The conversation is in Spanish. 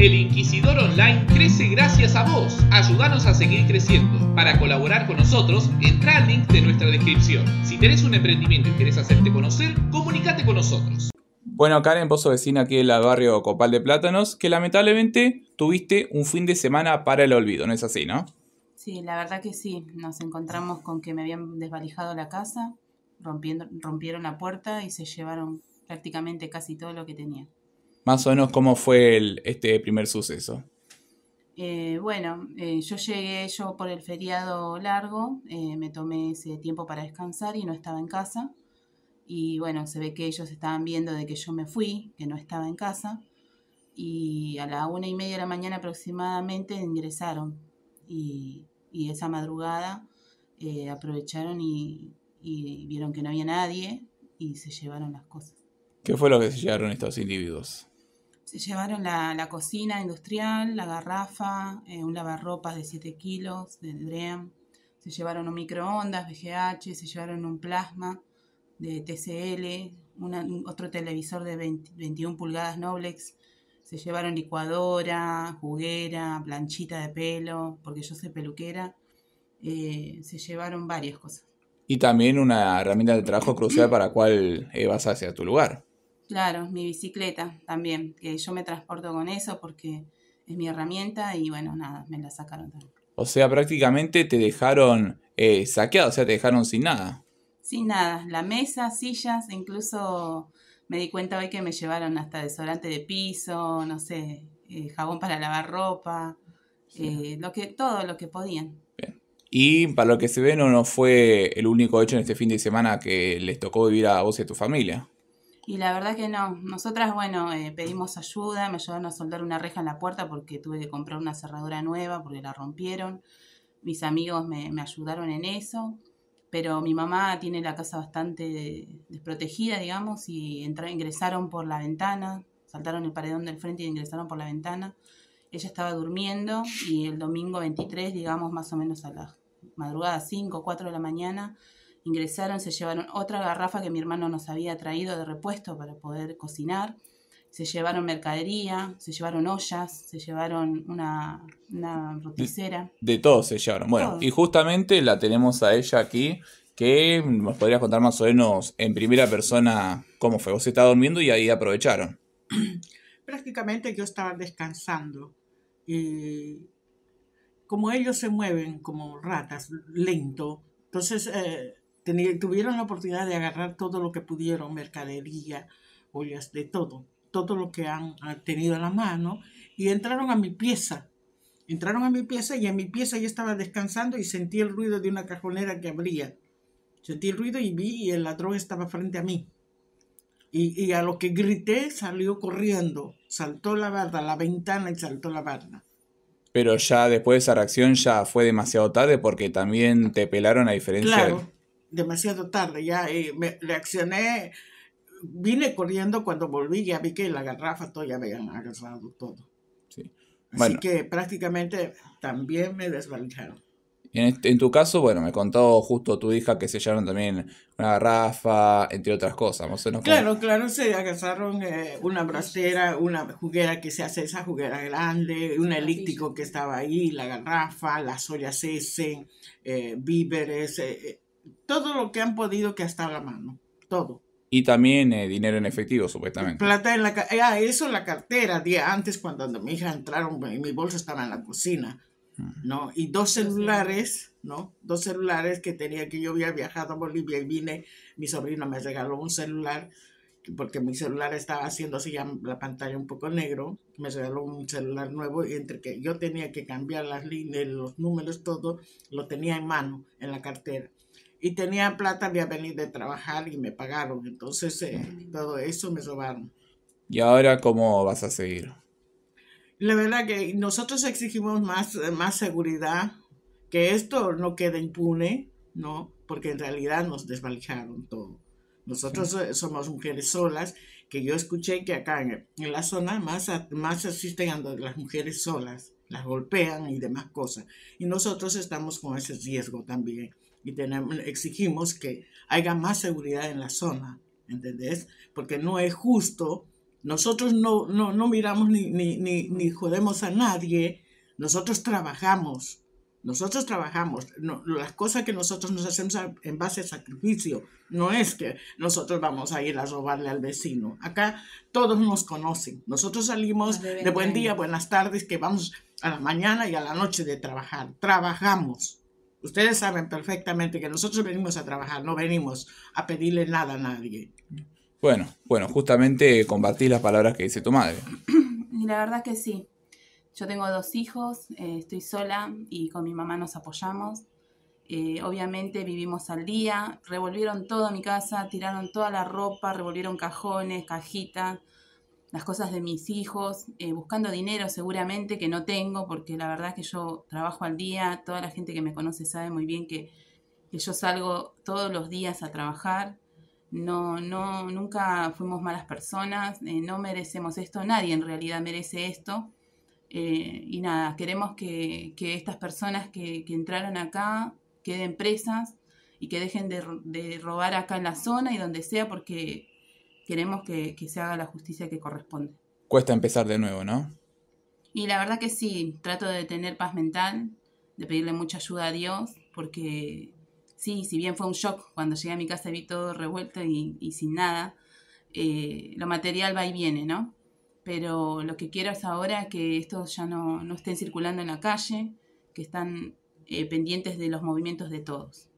El Inquisidor Online crece gracias a vos. Ayúdanos a seguir creciendo. Para colaborar con nosotros, entra al link de nuestra descripción. Si tenés un emprendimiento y querés hacerte conocer, comunícate con nosotros. Bueno, Karen, sos vecina aquí del barrio Copal de Plátanos, que lamentablemente tuviste un fin de semana para el olvido, ¿no es así, no? Sí, la verdad que sí. Nos encontramos con que me habían desvalijado la casa, rompiendo, rompieron la puerta y se llevaron prácticamente casi todo lo que tenía más o menos cómo fue este primer suceso. Eh, bueno, eh, yo llegué yo por el feriado largo, eh, me tomé ese tiempo para descansar y no estaba en casa. Y bueno, se ve que ellos estaban viendo de que yo me fui, que no estaba en casa. Y a la una y media de la mañana aproximadamente ingresaron. Y, esa madrugada aprovecharon y, y vieron que no había nadie y se llevaron las cosas. ¿Qué fue lo que se llevaron estos individuos? Se llevaron la, cocina industrial, la garrafa, eh, un lavarropas de 7 kilos de DREAM, se llevaron un microondas VGH, se llevaron un plasma de TCL, un otro televisor de 21 pulgadas Noblex, se llevaron licuadora, juguera, planchita de pelo, porque yo soy peluquera, eh, se llevaron varias cosas. Y también una herramienta de trabajo crucial para cual eh, vas hacia tu lugar. Claro, mi bicicleta también, que yo me transporto con eso porque es mi herramienta y bueno, nada, me la sacaron también. O sea, prácticamente te dejaron eh, saqueado, o sea, te dejaron sin nada. Sin nada, la mesa, sillas, incluso me di cuenta hoy que me llevaron hasta desodorante de piso, no sé, eh, jabón para lavar ropa, eh, lo que, todo lo que podían. Y para lo que se ve, no, no fue el único hecho en este fin de semana que les tocó vivir a vos y a tu familia. Y la verdad que no. Nosotras, bueno, eh, pedimos ayuda, me ayudaron a soldar una reja en la puerta porque tuve que comprar una cerradura nueva porque la rompieron. Mis amigos me, ayudaron en eso, pero mi mamá tiene la casa bastante desprotegida, digamos, y ingresaron por la ventana, saltaron el paredón del frente y ingresaron por la ventana. Ella estaba durmiendo y el domingo 23, digamos, más o menos a la madrugada, 5, 4 de la mañana, Ingresaron, se llevaron otra garrafa que mi hermano nos había traído de repuesto para poder cocinar. Se llevaron mercadería, se llevaron ollas, se llevaron una, una roticera. De, todo se llevaron. Bueno, y justamente la tenemos a ella aquí, que nos podrías contar más o menos en primera persona cómo fue. Vos estabas durmiendo y ahí aprovecharon. Prácticamente yo estaba descansando. y eh, como ellos se mueven como ratas, lento, entonces eh, tuvieron la oportunidad de agarrar todo lo que pudieron, mercadería, ollas, de todo, todo lo que han, tenido a la mano, y entraron a mi pieza. Entraron a mi pieza y en mi pieza yo estaba descansando y sentí el ruido de una cajonera que abría. Sentí el ruido y vi y el ladrón estaba frente a mí. Y, a lo que grité salió corriendo, saltó la barda, la ventana y saltó la barda. Pero ya después de esa reacción ya fue demasiado tarde porque también te pelaron a diferencia demasiado tarde, ya y eh, me reaccioné, vine corriendo cuando volví, ya vi que la garrafa todavía había agarrado todo. Sí. Así que prácticamente también me desvalijaron. En, tu caso, bueno, me contó justo tu hija que se llevaron también una garrafa, entre otras cosas. no claro, claro, se agarraron eh, una brasera, una juguera que se hace, esa juguera grande, un elíptico que estaba ahí, la garrafa, las ollas ese, eh, víveres, todo lo que han podido que hasta la mano, todo. Y también eh, dinero en efectivo, supuestamente. Plata en la cartera, ah, eso la cartera, día antes cuando mi hija entraron, mi bolsa estaba en la cocina, mm. ¿no? Y dos celulares, ¿no? Dos celulares que tenía que yo había viajado a Bolivia y vine, mi sobrino me regaló un celular, porque mi celular estaba haciendo así ya la pantalla un poco negro, me regaló un celular nuevo y entre que yo tenía que cambiar las líneas, los números, todo, lo tenía en mano, en la cartera y tenía plata, había venir de trabajar y me pagaron. Entonces, eh, todo eso me robaron. ¿Y ahora cómo vas a seguir? La verdad que nosotros exigimos más, más seguridad, que esto no quede impune, ¿no? Porque en realidad nos desvalijaron todo. Nosotros eh, somos mujeres solas, que yo escuché que acá en, la zona más, más asisten a las mujeres solas las golpean y demás cosas. Y nosotros estamos con ese riesgo también y exigimos que haya más seguridad en la zona, ¿entendés? Porque no es justo. Nosotros no, no, no miramos ni, ni, ni jodemos a nadie, nosotros trabajamos nosotros trabajamos, las cosas que nosotros nos hacemos en base a sacrificio, no es que nosotros vamos a ir a robarle al vecino. Acá todos nos conocen. Nosotros salimos de, buen día, buenas tardes, que vamos a la mañana y a la noche de trabajar. Trabajamos. Ustedes saben perfectamente que nosotros venimos a trabajar, no venimos a pedirle nada a nadie. Bueno, bueno, justamente compartí las palabras que dice tu madre. Y la verdad que sí. Yo tengo dos hijos, eh, estoy sola y con mi mamá nos apoyamos. Eh, obviamente vivimos al día, revolvieron toda mi casa, tiraron toda la ropa, revolvieron cajones, cajitas, las cosas de mis hijos, eh, buscando dinero seguramente que no tengo, porque la verdad es que yo trabajo al día, toda la gente que me conoce sabe muy bien que, yo salgo todos los días a trabajar. No, no, nunca fuimos malas personas, no merecemos esto, nadie en realidad merece esto. Eh, y nada, queremos que, estas personas que, entraron acá queden presas y que dejen de, de, robar acá en la zona y donde sea porque queremos que, se haga la justicia que corresponde. Cuesta empezar de nuevo, ¿no? Y la verdad que sí, trato de tener paz mental, de pedirle mucha ayuda a Dios, porque sí, si bien fue un shock cuando llegué a mi casa vi todo revuelto y, sin nada, eh, lo material va y viene, ¿no? pero lo que quiero es ahora que estos ya no, estén circulando en la calle, que están eh, pendientes de los movimientos de todos.